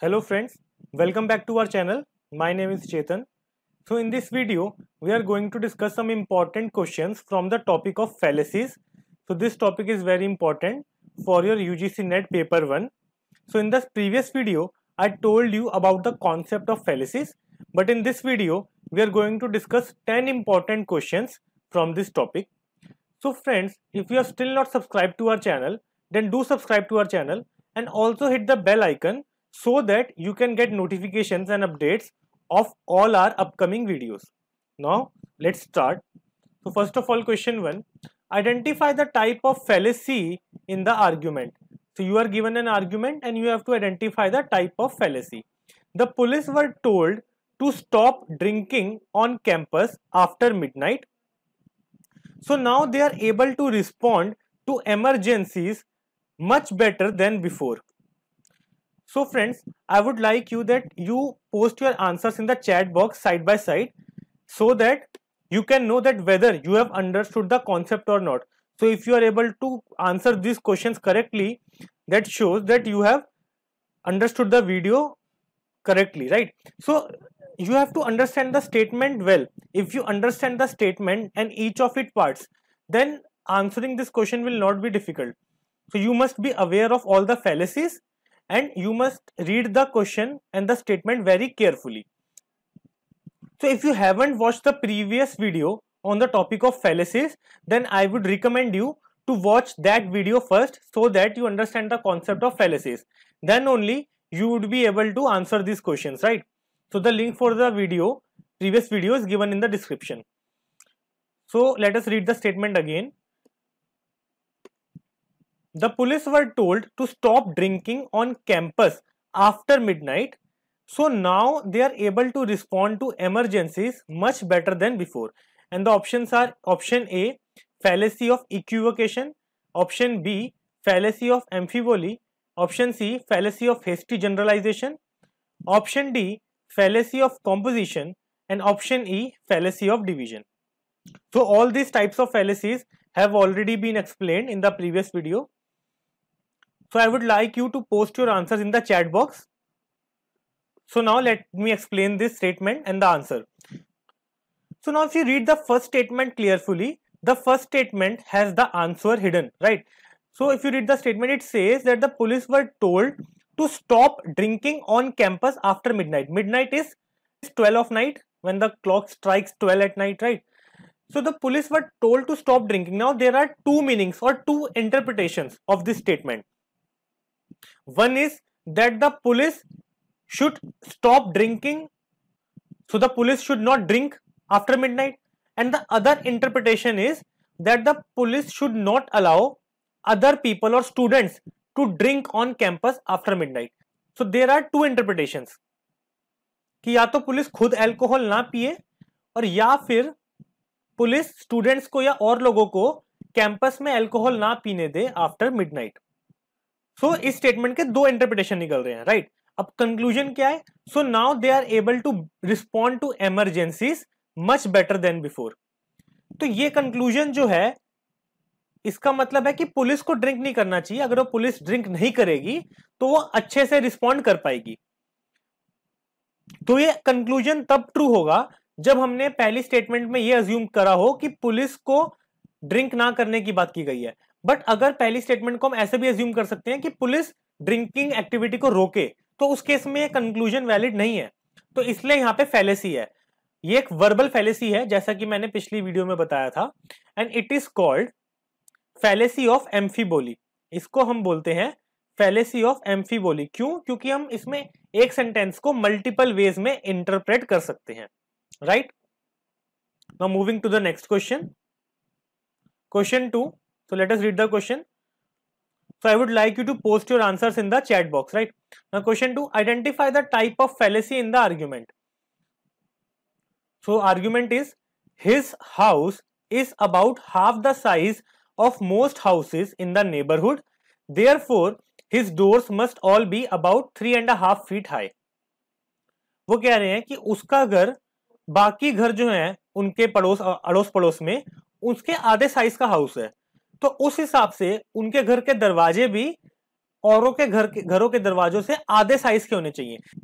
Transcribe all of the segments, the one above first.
Hello friends, welcome back to our channel. My name is Chetan. So in this video, we are going to discuss some important questions from the topic of fallacies. So this topic is very important for your UGC NET paper 1. So in the previous video, I told you about the concept of fallacies. But in this video, we are going to discuss 10 important questions from this topic. So friends, if you are still not subscribed to our channel, then do subscribe to our channel and also hit the bell icon so that you can get notifications and updates of all our upcoming videos. Now let's start. So first of all question 1 identify the type of fallacy in the argument. So you are given an argument and you have to identify the type of fallacy. The police were told to stop drinking on campus after midnight. So now they are able to respond to emergencies much better than before. So friends, I would like you that you post your answers in the chat box side by side so that you can know that whether you have understood the concept or not. So if you are able to answer these questions correctly, that shows that you have understood the video correctly, right? So you have to understand the statement well. If you understand the statement and each of its parts, then answering this question will not be difficult. So you must be aware of all the fallacies and you must read the question and the statement very carefully. So if you haven't watched the previous video on the topic of fallacies, then I would recommend you to watch that video first so that you understand the concept of fallacies. Then only you would be able to answer these questions, right? So the link for the video, previous video is given in the description. So let us read the statement again. The police were told to stop drinking on campus after midnight. So now they are able to respond to emergencies much better than before. And the options are option A, fallacy of equivocation, option B, fallacy of amphiboly, option C, fallacy of hasty generalization, option D, fallacy of composition, and option E, fallacy of division. So all these types of fallacies have already been explained in the previous video. So I would like you to post your answers in the chat box. So now let me explain this statement and the answer. So now if you read the first statement carefully, the first statement has the answer hidden, right? So if you read the statement, it says that the police were told to stop drinking on campus after midnight. Midnight is 12 of night when the clock strikes 12 at night, right? So the police were told to stop drinking. Now there are two meanings or two interpretations of this statement. One is that the police should stop drinking so the police should not drink after midnight and the other interpretation is that the police should not allow other people और students to drink on campus after midnight so there are two interpretation कि या तो police खुद alcohol ना पिए और या फिर पुलिस स्टूडेंट्स को या और लोगों को कैंपस में एल्कोहल ना पीने दे after midnight so so, इस स्टेटमेंट के दो इंटरप्रिटेशन निकल रहे हैं राइट right? अब कंक्लूजन क्या है so now they are able to respond to emergencies much better than before तो ये कंक्लूजन जो है इसका मतलब है कि पुलिस को ड्रिंक नहीं करना चाहिए अगर वो पुलिस ड्रिंक नहीं करेगी तो वो अच्छे से रिस्पॉन्ड कर पाएगी तो ये कंक्लूजन तब ट्रू होगा जब हमने पहली स्टेटमेंट में ये अज्यूम करा हो कि पुलिस को ड्रिंक ना करने की बात की गई है बट अगर पहली स्टेटमेंट को हम ऐसे भी एज्यूम कर सकते हैं कि पुलिस ड्रिंकिंग एक्टिविटी को रोके तो उस केस में यह कंक्लूजन वैलिड नहीं है तो इसलिए यहां पे फैलेसी है ये एक वर्बल फैलेसी है जैसा कि मैंने पिछली वीडियो में बताया था and it is called fallacy of amphiboly इसको हम बोलते हैं फैलेसी ऑफ एम्फीबोली क्यों क्योंकि हम इसमें एक सेंटेंस को मल्टीपल वेज में इंटरप्रेट कर सकते हैं right now moving to the next question question to So let us read the question. So I would like you to post your answers in the chat box, right? Now question 2, identify the type of fallacy in the argument. So argument is, his house is about half the size of most houses in the neighborhood. Therefore, his doors must all be about 3 and a half feet high. वो कह रहे हैं कि उसका घर बाकी घर जो हैं उनके पड़ोस अड़ोस पड़ोस में उसके आधे साइज का हाउस है तो उस हिसाब से उनके घर के दरवाजे भी औरों के घर के घरों के दरवाजों से आधे साइज के होने चाहिए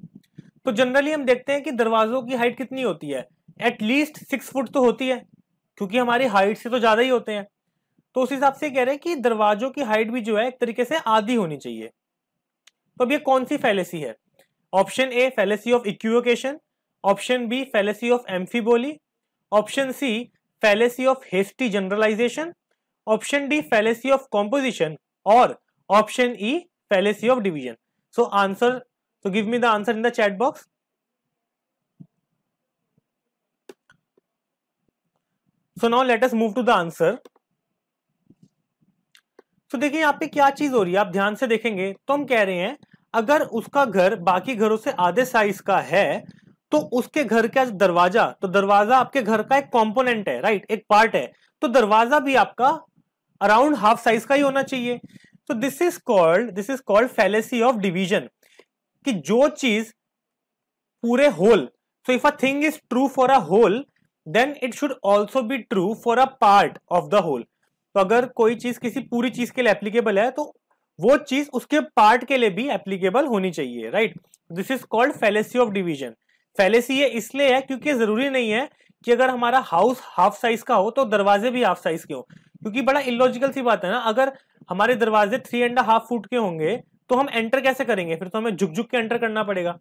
तो जनरली हम देखते हैं कि दरवाजों की हाइट कितनी होती है एटलीस्ट सिक्स फुट तो होती है क्योंकि हमारी हाइट से तो ज्यादा ही होते हैं तो उस हिसाब से कह रहे हैं कि दरवाजों की हाइट भी जो है एक तरीके से आधी होनी चाहिए तो अब ये कौन सी फैलेसी है option A fallacy of equivocation option B fallacy of amphiboly option C fallacy of hasty generalisation option D fallacy of composition और option E fallacy of division so answer so give me the answer in the chat box so now let us move to the answer तो देखिए यहाँ पे क्या चीज हो रही है आप ध्यान से देखेंगे तो हम कह रहे हैं अगर उसका घर बाकी घरों से आधे साइज का है तो उसके घर का दरवाजा तो दरवाजा आपके घर का एक कंपोनेंट है राइट एक पार्ट है तो दरवाजा भी आपका अराउंड हाफ साइज का ही होना चाहिए तो this is called this is called fallacy of division कि जो चीज पूरे whole so if a thing is true for a whole then it should also be true for a part of the whole तो अगर कोई चीज किसी पूरी चीज के लिए एप्लीकेबल है तो वो चीज उसके पार्ट के लिए भी एप्लीकेबल होनी चाहिए right this is called fallacy of division fallacy ये इसलिए है क्योंकि जरूरी नहीं है कि अगर हमारा हाउस हाफ साइज का हो तो दरवाजे भी हाफ साइज के हो क्योंकि बड़ा इलॉजिकल सी बात है ना अगर हमारे दरवाजे थ्री एंड हाफ फुट के होंगे तो हम एंटर कैसे करेंगे फिर तो हमें झुक झुक के एंटर करना पड़ेगा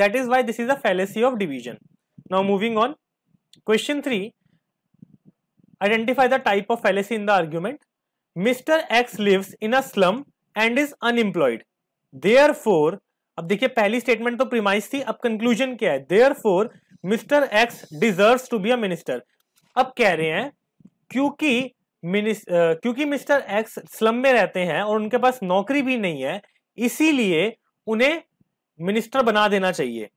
that is why this is is a of division now moving on question three identify the type of of in the argument mister X lives in a slum and is unemployed therefore अब देखिए पहली statement तो premise थी अब conclusion क्या है therefore mister X deserve to be a minister अब कह रहे हैं क्योंकि मिनिस क्योंकि मिस्टर एक्स स्लम में रहते हैं और उनके पास नौकरी भी नहीं है इसीलिए उन्हें मिनिस्टर बना देना चाहिए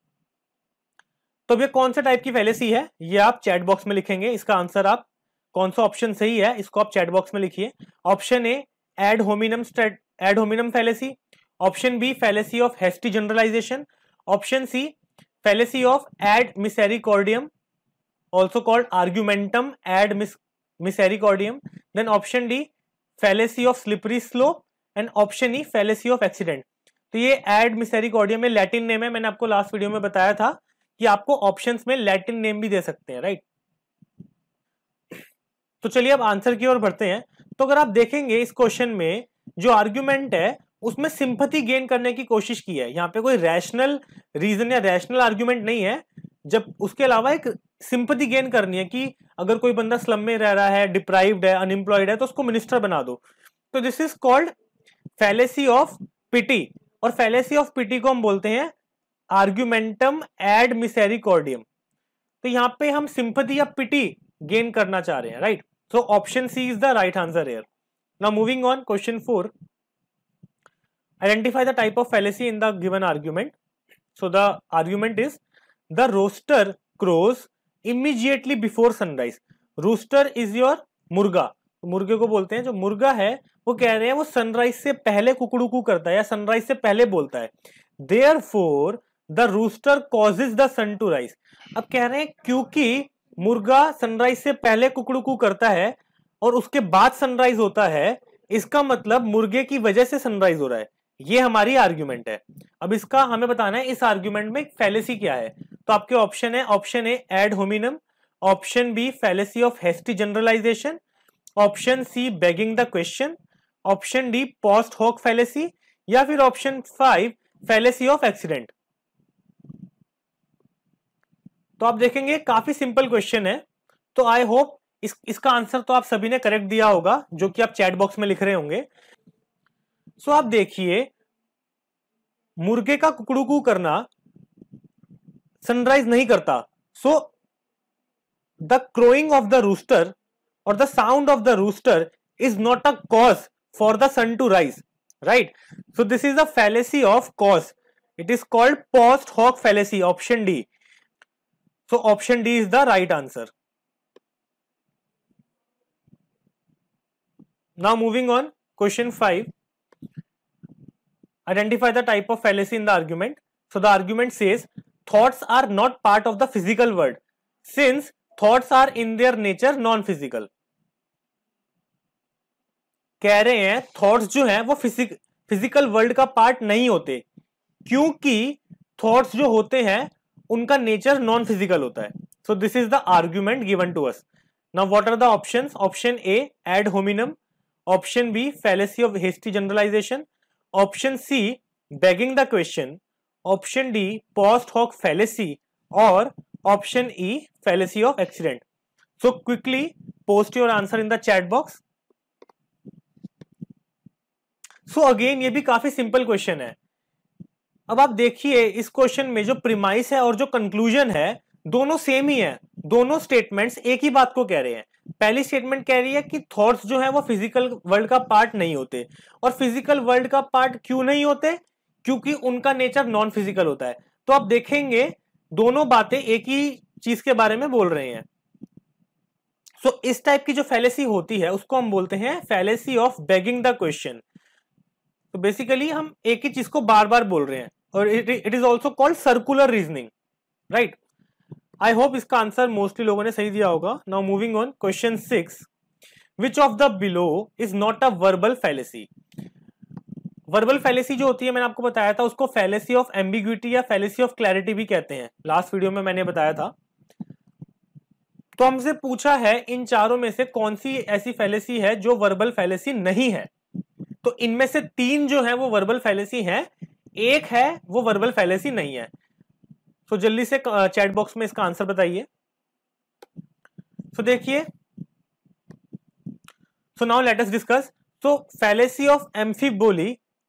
तो ये कौन से टाइप की फैलेसी है ये आप चैट बॉक्स में लिखेंगे इसका आंसर आप कौन सा ऑप्शन सही है इसको आप चैट बॉक्स में लिखिए option A ad hominem ad hominem fallacy option B fallacy of hasty generalisation option C fallacy of ad misericordiam also called argumentum ad mis misericordium then option d fallacy of slippery slope and option e fallacy of accident तो ये add मिसेरिकॉर्डियम में Latin name है मैंने आपको last video में बताया था कि आपको ऑप्शंस में लैटिन नेम भी दे सकते हैं राइट तो चलिए अब आंसर की ओर बढ़ते हैं तो अगर आप देखेंगे इस क्वेश्चन में जो आर्ग्यूमेंट है उसमें सिंपति गेन करने की कोशिश की है यहाँ पे कोई रैशनल रीजन या रैशनल आर्ग्यूमेंट नहीं है जब उसके अलावा एक सिंपति गेन करनी है कि अगर कोई बंदा स्लम में रह रहा है डिप्राइव्ड है अनएम्प्लॉयड है तो उसको मिनिस्टर बना दो तो this is called fallacy of pity और फैलेसी ऑफ पिटी को हम बोलते हैं आर्ग्यूमेंटम एड मिसेरिकॉर्डियम तो यहाँ पे हम सिंपथी या पिटी गेन करना चाह रहे हैं right so option C is the right answer here now moving on question four identify the type of fallacy in the given argument so the argument is the rooster crows immediately before sunrise rooster is your मुर्गा मुर्गे को बोलते हैं जो मुर्गा है वो कह रहे हैं वो सनराइज से पहले कुकड़ू करता है या सनराइज से पहले बोलता है therefore the rooster causes the sun to rise अब कह रहे हैं क्योंकि मुर्गा सनराइज से पहले कुकड़ू करता है और उसके बाद सनराइज होता है इसका मतलब मुर्गे की वजह से सनराइज हो रहा है ये हमारी आर्ग्यूमेंट है अब इसका हमें बताना है इस आर्ग्यूमेंट में फैलेसी क्या है तो आपके ऑप्शन है option A ad hominem option B fallacy of hasty generalisation option C begging the question option D post hoc fallacy या फिर option five fallacy of accident तो आप देखेंगे काफी सिंपल क्वेश्चन है तो आई होप इस, इसका आंसर तो आप सभी ने करेक्ट दिया होगा जो कि आप चैट बॉक्स में लिख रहे होंगे सो so आप देखिए मुर्गे का कुकड़ुकू करना सनराइज नहीं करता so the crowing of the rooster और the sound of the rooster is not a cause for the sun to rise right so this is the fallacy of cause it is called post hoc fallacy option D so option D is the right answer now moving on question five Identify the type of fallacy in the argument. So the argument says thoughts are not part of the physical world since thoughts are in their nature non-physical. कह रहे हैं thoughts जो हैं वो physic physical world का part नहीं होते क्योंकि थॉट्स जो होते हैं उनका नेचर नॉन फिजिकल होता है so this is the argument given to us now what are the options option A ad hominem option B fallacy of hasty generalisation option C begging the question option D post hoc fallacy और option E fallacy of accident so quickly post your answer in the chat box so again ये भी काफी simple question है अब आप देखिए इस question में जो प्रिमाइस है और जो कंक्लूजन है दोनों सेम ही है दोनों स्टेटमेंट्स एक ही बात को कह रहे हैं पहली स्टेटमेंट कह रही है कि थॉट्स जो है वो फिजिकल वर्ल्ड का पार्ट नहीं होते और फिजिकल वर्ल्ड का पार्ट क्यों नहीं होते क्योंकि उनका नेचर नॉन फिजिकल होता है तो आप देखेंगे दोनों बातें एक ही चीज के बारे में बोल रहे हैं सो so, इस टाइप की जो फैलेसी होती है उसको हम बोलते हैं fallacy of begging the question तो बेसिकली हम एक ही चीज को बार बार बोल रहे हैं और it is also called circular reasoning right I hope इसका आंसर मोस्टली लोगों ने सही दिया होगा now moving on question six which of the below is not a verbal fallacy verbal fallacy जो होती है मैंने आपको बताया था उसको फैलेसी ऑफ एम्बिग्यूटी या फैलेसी ऑफ क्लैरिटी भी कहते हैं लास्ट वीडियो में मैंने बताया था तो हमसे पूछा है इन चारों में से कौन सी ऐसी फैलेसी है जो वर्बल फैलेसी नहीं है तो इनमें से तीन जो है वो वर्बल फैलेसी है एक है वो वर्बल फैलेसी नहीं है तो जल्दी से चैट बॉक्स में इसका आंसर बताइए सो देखिए so now let us discuss so fallacy of amphiboly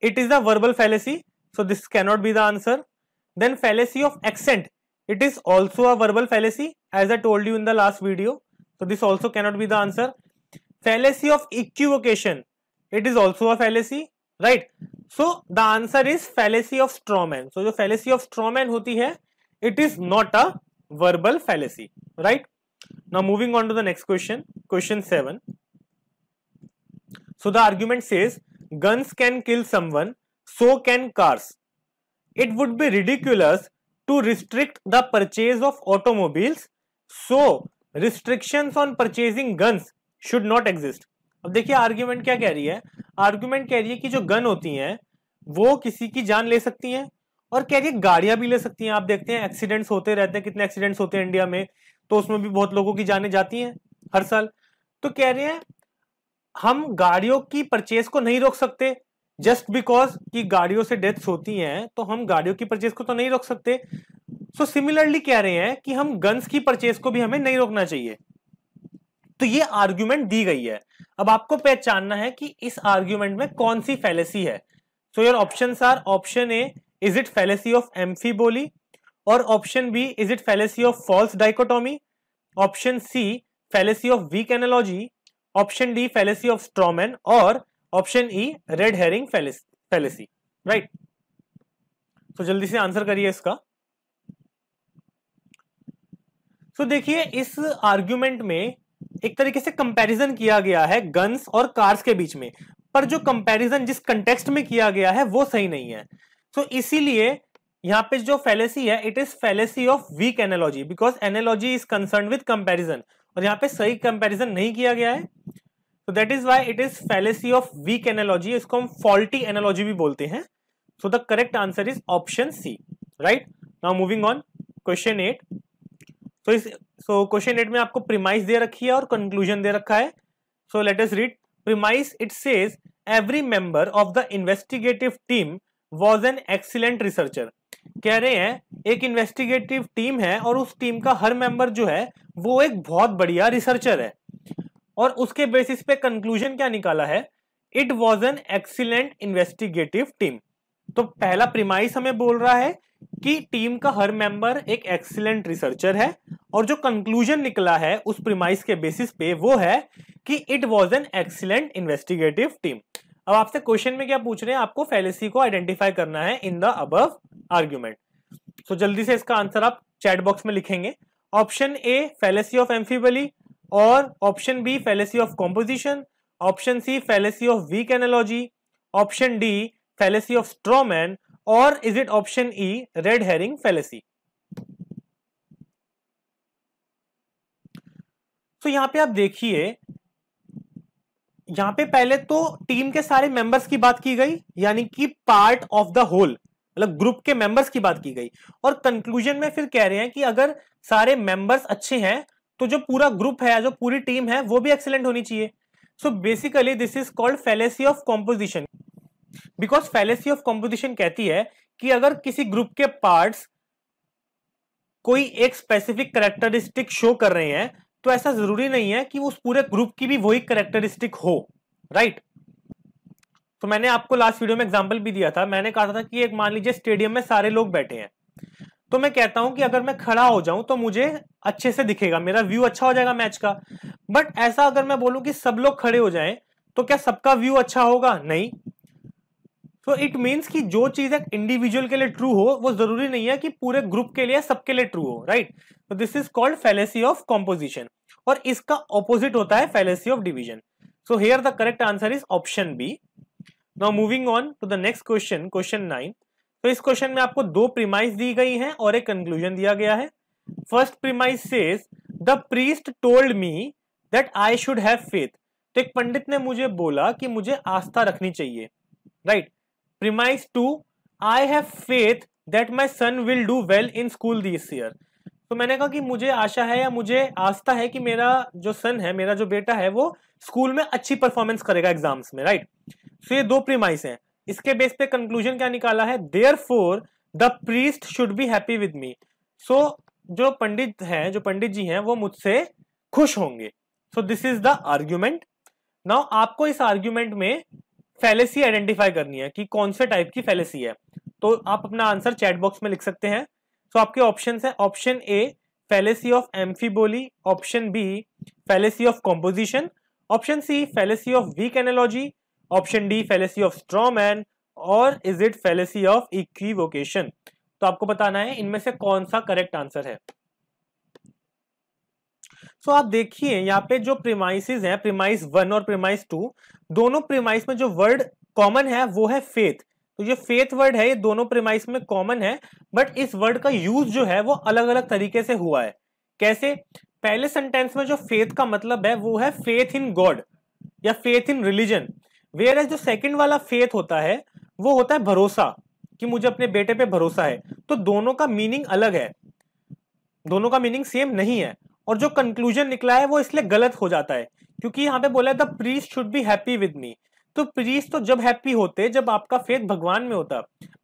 it is the verbal fallacy so this can not be the answer then fallacy of accent it is also a verbal fallacy as I told you in the last video so this also cannot be the answer fallacy of equivocation it is also a fallacy right so the answer is fallacy of strawman so जो fallacy of straw man होती है it is not a verbal fallacy right now moving on to the next question question 7 so the argument says guns can kill someone so can cars it would be ridiculous to restrict the purchase of automobiles so restrictions on purchasing guns should not exist अब देखिए argument क्या कह रही है argument कह रही है कि जो गन होती हैं वो किसी की जान ले सकती हैं और रही है गाड़ियां भी ले सकती हैं आप देखते हैं एक्सीडेंट्स होते रहते हैं कितने एक्सीडेंट्स होते हैं इंडिया में तो उसमें भी बहुत लोगों की जाने जाती हैं हर साल तो कह रहे हैं हम गाड़ियों की परचेज को नहीं रोक सकते जस्ट बिकॉज कि गाड़ियों से डेथ्स होती हैं तो हम गाड़ियों की परचेज को तो नहीं रोक सकते सो so, सिमिलरली कह रहे हैं कि हम गन्स की परचेज को भी हमें नहीं रोकना चाहिए तो ये आर्ग्यूमेंट दी गई है अब आपको पहचानना है कि इस आर्ग्यूमेंट में कौन सी फैलेसी है so your option are option A is it fallacy of amphiboly और option B is it fallacy of false dichotomy option C fallacy of weak analogy option D fallacy of strawman और option E red herring fallacy right तो जल्दी से answer करिए इसका सो so, देखिए इस argument में एक तरीके से कंपैरिजन किया गया है गन्स और कार्स के बीच में पर जो कंपैरिजन जिस कंटेक्स्ट में किया गया है वो सही नहीं है सो so, इसीलिए यहाँ पे जो फैलेसी है it is fallacy of weak analogy because analogy is concern with comparison और यहाँ पे सही कंपेरिजन नहीं किया गया है तो that is why it is fallacy of weak analogy इसको हम फॉल्टी एनोलॉजी भी बोलते हैं so the correct answer is option C right now moving on question eight so इस सो क्वेश्चन एट में आपको प्रिमाइज दे रखी है और कंक्लूजन दे रखा है so let us read premise it says every member of the investigative team was an excellent researcher कह रहे हैं एक इन्वेस्टिगेटिव टीम है और उस टीम का हर मेंबर जो है वो एक बहुत बढ़िया रिसर्चर है और उसके बेसिस पे कंक्लूजन क्या निकाला है it was an excellent investigative team तो पहला प्रिमाइस हमें बोल रहा है कि टीम का हर मेंबर एक एक्सीलेंट रिसर्चर है और जो कंक्लूजन निकला है उस प्रिमाइस के बेसिस पे वो है कि it was an excellent investigative team अब आपसे क्वेश्चन में क्या पूछ रहे हैं आपको फैलेसी को आइडेंटिफाई करना है इन द अब आर्ग्यूमेंट सो जल्दी से इसका आंसर आप चैट बॉक्स में लिखेंगे option A fallacy of amphiboly और option B fallacy of composition option C fallacy of weak analogy option D fallacy of strawman और is it option E red herring fallacy तो यहां पे आप देखिए यहाँ पे पहले तो टीम के सारे मेंबर्स की बात की गई यानी कि पार्ट ऑफ द होल मतलब ग्रुप के मेंबर्स की बात की गई और कंक्लूजन में फिर कह रहे हैं कि अगर सारे मेंबर्स अच्छे हैं तो जो पूरा ग्रुप है जो पूरी टीम है वो भी एक्सेलेंट होनी चाहिए so basically this is called fallacy of composition because fallacy of composition कहती है कि अगर किसी ग्रुप के पार्ट कोई एक स्पेसिफिक करेक्टरिस्टिक शो कर रहे हैं तो ऐसा जरूरी नहीं है कि उस पूरे ग्रुप की भी वही करेक्टरिस्टिक हो राइट तो मैंने आपको लास्ट वीडियो में एग्जाम्पल भी दिया था मैंने कहा था कि एक मान लीजिए स्टेडियम में सारे लोग बैठे हैं तो मैं कहता हूं कि अगर मैं खड़ा हो जाऊं तो मुझे अच्छे से दिखेगा मेरा व्यू अच्छा हो जाएगा मैच का बट ऐसा अगर मैं बोलूं कि सब लोग खड़े हो जाएं तो क्या सबका व्यू अच्छा होगा नहीं सो इट मीन्स कि जो चीज एक इंडिविजुअल के लिए ट्रू हो वो जरूरी नहीं है कि पूरे ग्रुप के लिए सबके लिए ट्रू हो राइट तो this is called fallacy of composition और इसका ऑपोजिट होता है fallacy of division so here the correct answer is option B now moving on to the next question question nine तो इस क्वेश्चन में आपको दो प्रीमाइस दी गई हैं और एक कंक्लूजन दिया गया है first premise says the priest told me that I should have faith तो एक पंडित ने मुझे बोला कि मुझे आस्था रखनी चाहिए right right? Premise two I have faith that my son will do well in school this year तो मैंने कहा कि मुझे आशा है या मुझे आस्था है कि मेरा जो सन है मेरा जो बेटा है वो स्कूल में अच्छी परफॉर्मेंस करेगा एग्जाम्स में राइट सो so ये दो प्रीमाइस हैं इसके बेस पे कंक्लूजन क्या निकाला है therefore the priest should be happy with me so जो पंडित हैं जो पंडित जी हैं वो मुझसे खुश होंगे so this is the argument नाउ आपको इस आर्ग्यूमेंट में फैलेसी आइडेंटिफाई करनी है कि कौन से टाइप की फैलेसी है तो आप अपना आंसर चैट बॉक्स में लिख सकते हैं तो आपके ऑप्शन है option A fallacy of amphiboly option B fallacy of composition option C fallacy of weak analogy option D fallacy of strawman और is it fallacy of equi तो आपको बताना है इनमें से कौन सा करेक्ट आंसर है सो आप देखिए यहाँ पे जो प्रिमाइसिस हैं प्रिमाइस वन और प्रिमाइस टू दोनों प्रिमाइस में जो वर्ड कॉमन है वो है फेथ तो ये फेथ वर्ड है ये दोनों प्रिमाइस में कॉमन है बट इस वर्ड का यूज जो है वो अलग अलग तरीके से हुआ है कैसे पहले सेंटेंस में जो फेथ का मतलब है वो है फेथ इन गॉड या faith in religion whereas जो सेकंड वाला फेथ होता है वो होता है भरोसा कि मुझे अपने बेटे पे भरोसा है तो दोनों का मीनिंग अलग है दोनों का मीनिंग सेम नहीं है और जो कंक्लूजन निकला है वो इसलिए गलत हो जाता है क्योंकि यहाँ पे बोला the priest should be happy with me तो प्रीस तो जब हैप्पी होते जब आपका फेथ भगवान में होता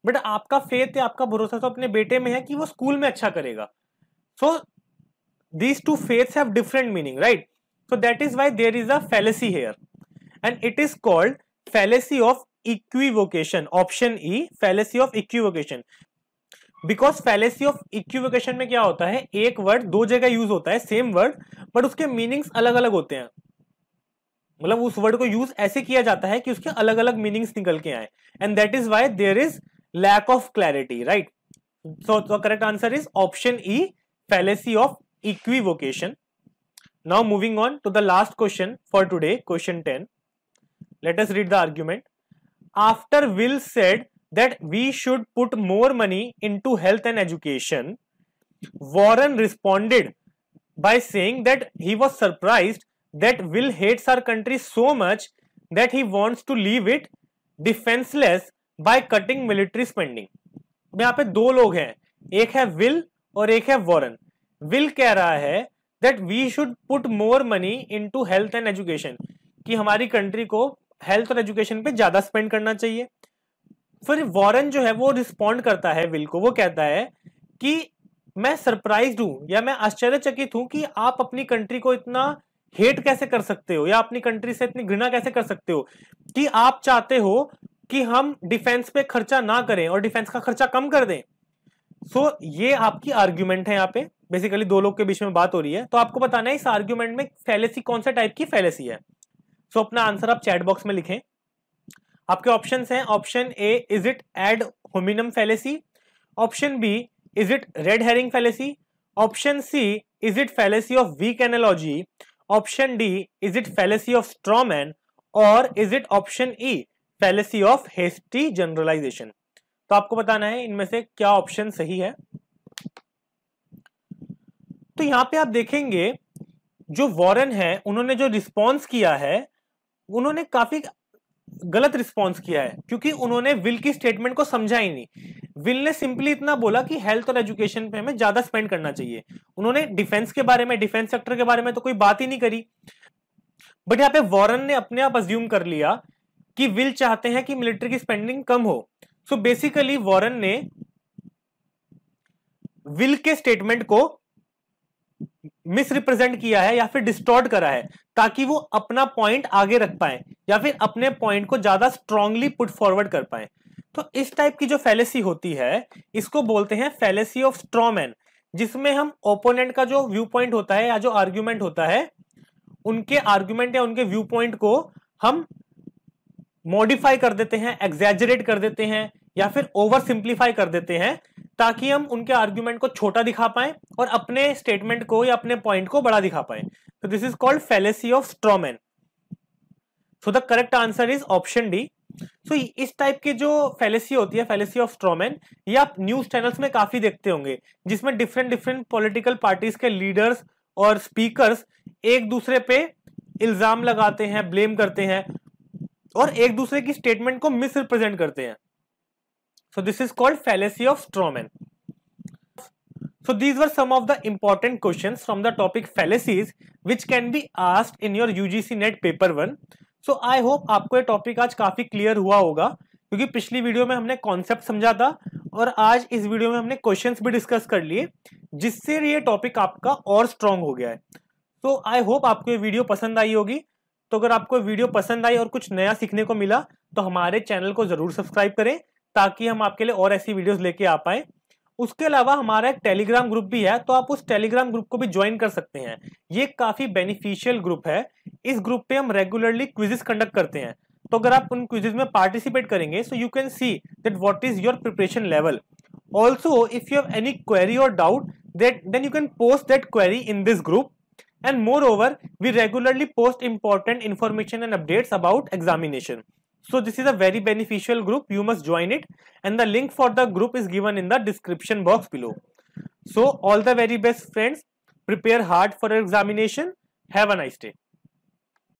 बट आपका फेथ या आपका भरोसा तो अपने बेटे में है कि वो स्कूल में अच्छा करेगा so these two faiths have different meaning right so that is why there is a fallacy here and it is called fallacy of equivocation option E fallacy of equivocation because fallacy of equivocation में क्या होता है एक word दो जगह use होता है same word but उसके मीनिंग्स अलग अलग होते हैं मतलब उस वर्ड को यूज ऐसे किया जाता है कि उसके अलग अलग मीनिंग्स निकल के आए and that is why there is lack of clarity right so the correct answer is option E fallacy of equivocation now moving on to the last question for today question ten let us read the argument after Will said that we should put more money into health and education, Warren responded by saying that he was surprised that Will hates our country so much that he wants to leave it defenseless by cutting military spending. में यहाँ पे दो लोग हैं एक है will और एक है वॉरन विल कह रहा है that we should put more money into health and education कि हमारी कंट्री को हेल्थ और एजुकेशन पे ज्यादा स्पेंड करना चाहिए फिर वॉरन जो है वो रिस्पॉन्ड करता है विल को वो कहता है कि मैं सरप्राइज हूं या मैं आश्चर्यचकित हूं कि आप अपनी कंट्री को इतना हेट कैसे कर सकते हो या अपनी कंट्री से इतनी घृणा कैसे कर सकते हो कि आप चाहते हो कि हम डिफेंस पे खर्चा ना करें और डिफेंस का खर्चा कम कर दें सो so, ये आपकी आर्ग्यूमेंट है यहाँ पे बेसिकली दो लोग के बीच में बात हो रही है तो आपको बताना है इस आर्ग्यूमेंट में फैलेसी कौन सा टाइप की फैलेसी है सो so, अपना आंसर आप चैट बॉक्स में लिखें आपके ऑप्शन हैं option A is it ad hominem fallacy option B is it red herring fallacy option C is it fallacy of weak analogy option D is it fallacy of strawman और is it option E fallacy of hasty generalization तो आपको बताना है इनमें से क्या option सही है तो यहां पे आप देखेंगे जो वॉरन है उन्होंने जो रिस्पॉन्स किया है उन्होंने काफी गलत रिस्पॉन्स किया है क्योंकि उन्होंने विल की स्टेटमेंट को समझा ही नहीं विल ने सिंपली इतना बोला कि हेल्थ और एजुकेशन पे हमें ज्यादा स्पेंड करना चाहिए उन्होंने डिफेंस के बारे में डिफेंस सेक्टर के बारे में तो कोई बात ही नहीं करी बट यहाँ पे वॉरन ने अपने आप अज्यूम कर लिया कि विल चाहते हैं कि मिलिट्री की स्पेंडिंग कम हो सो बेसिकली वॉरन ने विल के स्टेटमेंट को मिसरिप्रेजेंट किया है या फिर डिस्टॉर्ट करा है ताकि वो अपना पॉइंट आगे रख पाए या फिर अपने पॉइंट को ज्यादा स्ट्रांगली पुट फॉरवर्ड कर पाए तो इस टाइप की जो फैलेसी होती है इसको बोलते हैं फैलेसी ऑफ स्ट्रॉमैन जिसमें हम ओपोनेंट का जो व्यू पॉइंट होता है या जो आर्ग्यूमेंट होता है उनके आर्ग्यूमेंट या उनके व्यू पॉइंट को हम मॉडिफाई कर देते हैं एग्जेजरेट कर देते हैं या फिर ओवर सिंप्लीफाई कर देते हैं ताकि हम उनके आर्ग्यूमेंट को छोटा दिखा पाएं और अपने स्टेटमेंट को या अपने पॉइंट को बड़ा दिखा पाएं तो this is called fallacy of strawman so the correct answer is option D so so, इस टाइप की जो फैलेसी होती है फैलेसी ऑफ स्ट्रॉमैन ये आप न्यूज चैनल्स में काफी देखते होंगे जिसमें डिफरेंट डिफरेंट पॉलिटिकल पार्टीज के लीडर्स और स्पीकर्स एक दूसरे पे इल्जाम लगाते हैं ब्लेम करते हैं और एक दूसरे की स्टेटमेंट को मिसरिप्रेजेंट करते हैं So this is called fallacy of strawman. So these were some of the important questions from the topic fallacies which can be asked in your UGC NET paper one so I hope आपको ये topic आज काफी clear हुआ होगा क्योंकि पिछली video में हमने कॉन्सेप्ट समझा था और आज इस वीडियो में हमने क्वेश्चंस भी डिस्कस कर लिए जिससे ये टॉपिक आपका और स्ट्रांग हो गया है तो आई होप आपको ये वीडियो पसंद आई होगी तो अगर आपको वीडियो पसंद आई और कुछ नया सीखने को मिला तो हमारे चैनल को जरूर सब्सक्राइब करें ताकि हम आपके लिए और ऐसी वीडियोस लेके आ पाए उसके अलावा हमारा एक टेलीग्राम ग्रुप भी है तो आप उस टेलीग्राम ग्रुप को भी ज्वाइन कर सकते हैं ये काफ़ी बेनिफिशियल ग्रुप है इस ग्रुप पे हम रेगुलरली क्विजेस कंडक्ट करते हैं तो अगर आप उन क्विजेज में पार्टिसिपेट करेंगे so you can see that what is your preparation level also if you have any query or doubt that then you can post that query in this group and moreover we regularly post important information and updates about examination So this is a very beneficial group. You must join it and the link for the group is given in the description box below. So all the very best friends. Prepare hard for your examination. Have a nice day.